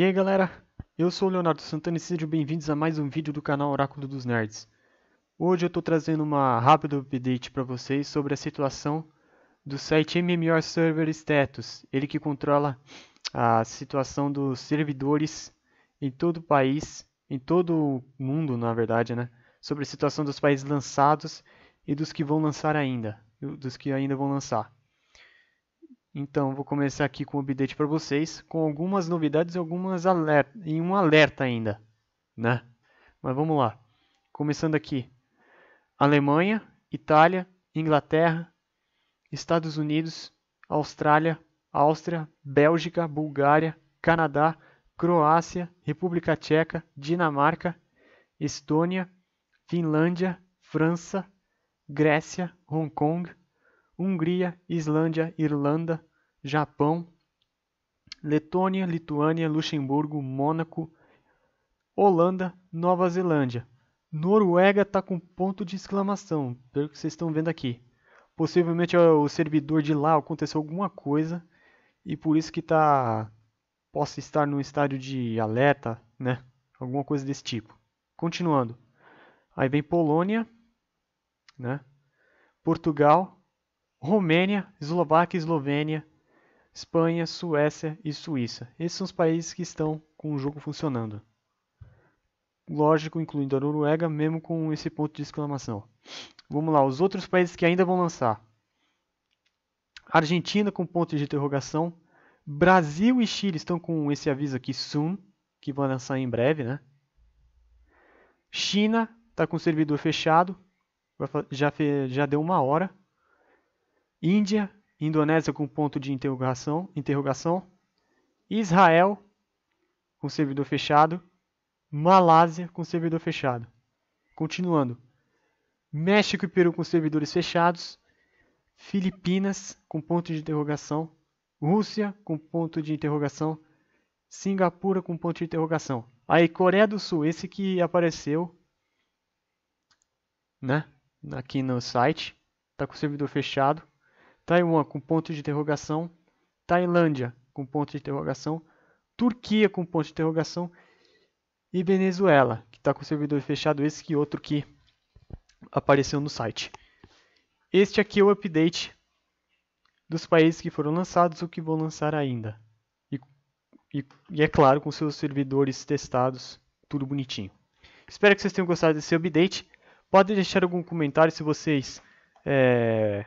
E aí galera, eu sou o Leonardo Santana e sejam bem-vindos a mais um vídeo do canal Oráculo dos Nerds. Hoje eu estou trazendo uma rápida update para vocês sobre a situação do site MMR Server Status, ele que controla a situação dos servidores em todo o país, em todo o mundo na verdade, né? sobre a situação dos países lançados e dos que vão lançar ainda, dos que ainda vão lançar. Então, vou começar aqui com o um update para vocês, com algumas novidades e algumas alerta, e um alerta ainda, né? Mas vamos lá. Começando aqui. Alemanha, Itália, Inglaterra, Estados Unidos, Austrália, Áustria, Bélgica, Bulgária, Canadá, Croácia, República Tcheca, Dinamarca, Estônia, Finlândia, França, Grécia, Hong Kong, Hungria, Islândia, Irlanda, Japão, Letônia, Lituânia, Luxemburgo, Mônaco, Holanda, Nova Zelândia. Noruega está com ponto de exclamação, pelo que vocês estão vendo aqui. Possivelmente é o servidor de lá aconteceu alguma coisa e por isso que está, possa estar num estádio de alerta, né? Alguma coisa desse tipo. Continuando. Aí vem Polônia, né? Portugal, Romênia, Eslováquia, Eslovênia, Espanha, Suécia e Suíça. Esses são os países que estão com o jogo funcionando. Lógico, incluindo a Noruega, mesmo com esse ponto de exclamação. Vamos lá, os outros países que ainda vão lançar. Argentina com ponto de interrogação. Brasil e Chile estão com esse aviso aqui, soon, que vão lançar em breve, né? China está com o servidor fechado, já, já deu uma hora. Índia, Indonésia com ponto de interrogação, interrogação, Israel com servidor fechado, Malásia com servidor fechado. Continuando. México e Peru com servidores fechados, Filipinas com ponto de interrogação, Rússia com ponto de interrogação, Singapura com ponto de interrogação. Aí Coreia do Sul, esse que apareceu, né, aqui no site, tá com servidor fechado. Taiwan com ponto de interrogação, Tailândia com ponto de interrogação, Turquia com ponto de interrogação e Venezuela, que está com o servidor fechado, esse que outro que apareceu no site. Este aqui é o update dos países que foram lançados ou que vão lançar ainda. E, e, e é claro, com seus servidores testados, tudo bonitinho. Espero que vocês tenham gostado desse update. Podem deixar algum comentário se vocês é,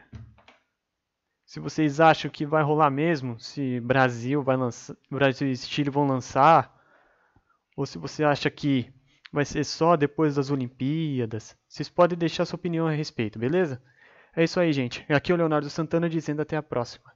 se vocês acham que vai rolar mesmo, se Brasil vai lançar, Brasil e Chile vão lançar, ou se você acha que vai ser só depois das Olimpíadas. Vocês podem deixar sua opinião a respeito, beleza? É isso aí, gente. Aqui é o Leonardo Santana dizendo até a próxima.